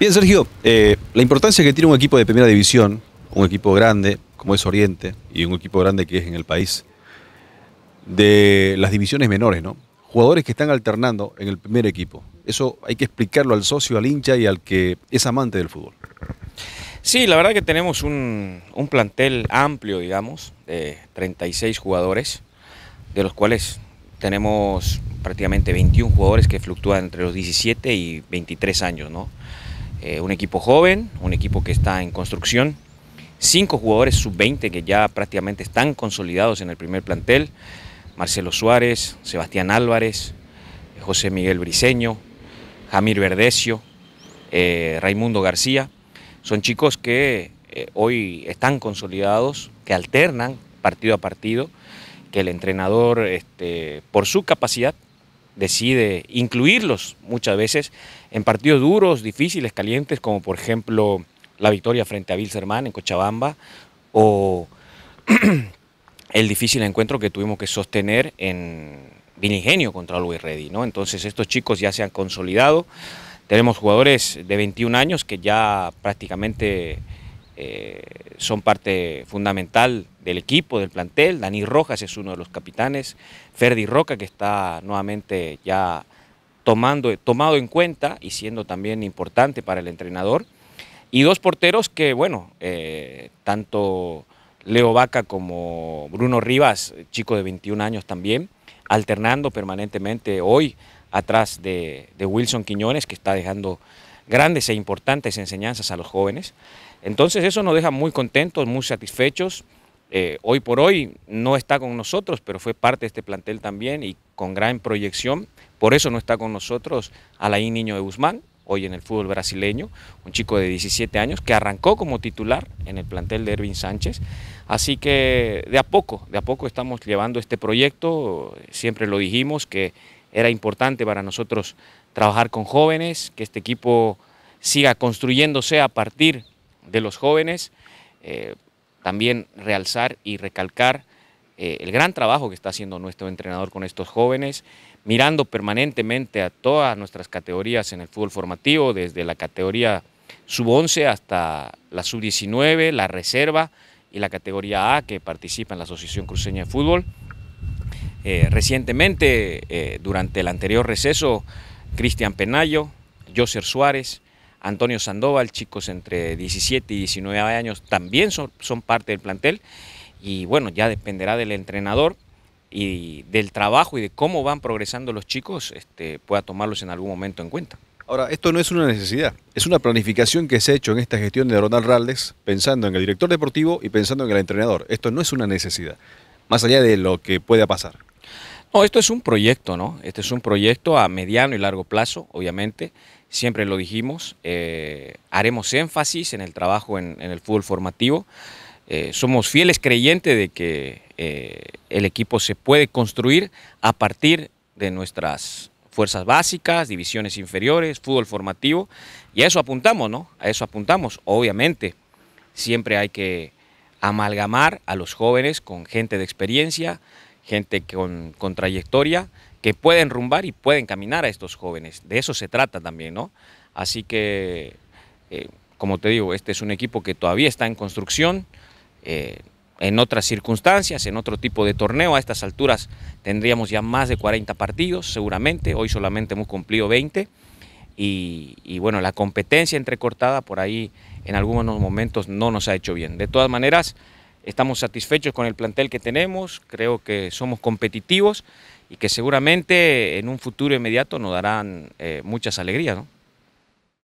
Bien, Sergio, eh, la importancia que tiene un equipo de primera división, un equipo grande como es Oriente y un equipo grande que es en el país, de las divisiones menores, ¿no? Jugadores que están alternando en el primer equipo. Eso hay que explicarlo al socio, al hincha y al que es amante del fútbol. Sí, la verdad que tenemos un, un plantel amplio, digamos, de 36 jugadores, de los cuales tenemos prácticamente 21 jugadores que fluctúan entre los 17 y 23 años, ¿no? Eh, un equipo joven, un equipo que está en construcción, cinco jugadores sub-20 que ya prácticamente están consolidados en el primer plantel, Marcelo Suárez, Sebastián Álvarez, José Miguel Briceño, Jamir Verdecio, eh, Raimundo García, son chicos que eh, hoy están consolidados, que alternan partido a partido, que el entrenador, este, por su capacidad, decide incluirlos muchas veces en partidos duros, difíciles, calientes, como por ejemplo la victoria frente a Bilzerman en Cochabamba o el difícil encuentro que tuvimos que sostener en Vinigenio contra Luis Reddy. ¿no? Entonces estos chicos ya se han consolidado. Tenemos jugadores de 21 años que ya prácticamente eh, son parte fundamental del equipo, del plantel. Dani Rojas es uno de los capitanes, Ferdi Roca que está nuevamente ya tomando, tomado en cuenta y siendo también importante para el entrenador. Y dos porteros que, bueno, eh, tanto Leo Vaca como Bruno Rivas, chico de 21 años también, alternando permanentemente hoy atrás de, de Wilson Quiñones, que está dejando grandes e importantes enseñanzas a los jóvenes. Entonces eso nos deja muy contentos, muy satisfechos. Eh, hoy por hoy no está con nosotros, pero fue parte de este plantel también y con gran proyección. Por eso no está con nosotros Alain Niño de Guzmán, hoy en el fútbol brasileño, un chico de 17 años que arrancó como titular en el plantel de Ervin Sánchez. Así que de a poco, de a poco estamos llevando este proyecto. Siempre lo dijimos que era importante para nosotros trabajar con jóvenes, que este equipo siga construyéndose a partir de los jóvenes. Eh, también realzar y recalcar eh, el gran trabajo que está haciendo nuestro entrenador con estos jóvenes, mirando permanentemente a todas nuestras categorías en el fútbol formativo, desde la categoría sub-11 hasta la sub-19, la reserva y la categoría A que participa en la Asociación Cruceña de Fútbol. Eh, recientemente, durante el anterior receso, Cristian Penayo, Joser Suárez, Antonio Sandoval, chicos entre 17 y 19 años también son, parte del plantel y bueno, ya dependerá del entrenador y del trabajo y de cómo van progresando los chicos, este, pueda tomarlos en algún momento en cuenta. Ahora, esto no es una necesidad, es una planificación que se ha hecho en esta gestión de Ronald Raldes, pensando en el director deportivo y pensando en el entrenador. Esto no es una necesidad, más allá de lo que pueda pasar. No, esto es un proyecto, ¿no? Este es un proyecto a mediano y largo plazo, obviamente siempre lo dijimos, eh, haremos énfasis en el trabajo en, el fútbol formativo. Eh, somos fieles creyentes de que eh, el equipo se puede construir a partir de nuestras fuerzas básicas, divisiones inferiores, fútbol formativo, y a eso apuntamos, ¿no? A eso apuntamos. Obviamente, siempre hay que amalgamar a los jóvenes con gente de experiencia, gente con trayectoria, que pueden rumbar y pueden caminar a estos jóvenes. De eso se trata también, ¿no? Así que, eh, como te digo, este es un equipo que todavía está en construcción. Eh, en otras circunstancias, en otro tipo de torneo, a estas alturas tendríamos ya más de 40 partidos, seguramente. Hoy solamente hemos cumplido 20. Y, y, bueno, la competencia entrecortada por ahí en algunos momentos no nos ha hecho bien. De todas maneras, Estamos satisfechos con el plantel que tenemos, creo que somos competitivos y que seguramente en un futuro inmediato nos darán eh, muchas alegrías. ¿no?